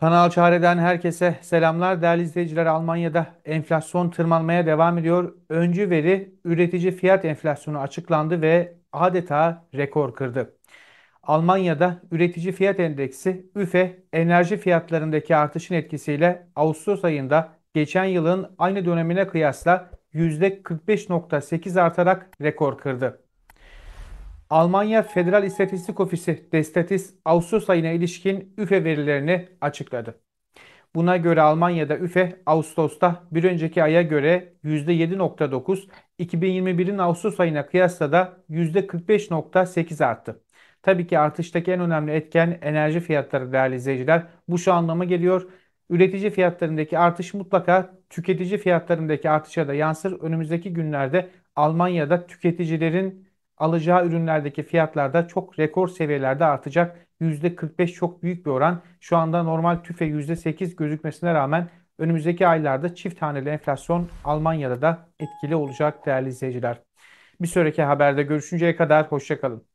Kanal Çare'den herkese selamlar. Değerli izleyiciler Almanya'da enflasyon tırmanmaya devam ediyor. Öncü veri üretici fiyat enflasyonu açıklandı ve adeta rekor kırdı. Almanya'da üretici fiyat endeksi üfe enerji fiyatlarındaki artışın etkisiyle Ağustos ayında geçen yılın aynı dönemine kıyasla %45.8 artarak rekor kırdı. Almanya Federal İstatistik Ofisi Destatis Ağustos ayına ilişkin üfe verilerini açıkladı. Buna göre Almanya'da üfe Ağustos'ta bir önceki aya göre %7.9, 2021'in Ağustos ayına kıyasla da %45.8 arttı. Tabii ki artıştaki en önemli etken enerji fiyatları değerli izleyiciler. Bu şu anlama geliyor. Üretici fiyatlarındaki artış mutlaka tüketici fiyatlarındaki artışa da yansır. Önümüzdeki günlerde Almanya'da tüketicilerin alacağı ürünlerdeki fiyatlar da çok rekor seviyelerde artacak. %45 çok büyük bir oran. Şu anda normal tüfe %8 gözükmesine rağmen önümüzdeki aylarda çift haneli enflasyon Almanya'da da etkili olacak değerli izleyiciler. Bir sonraki haberde görüşünceye kadar hoşçakalın.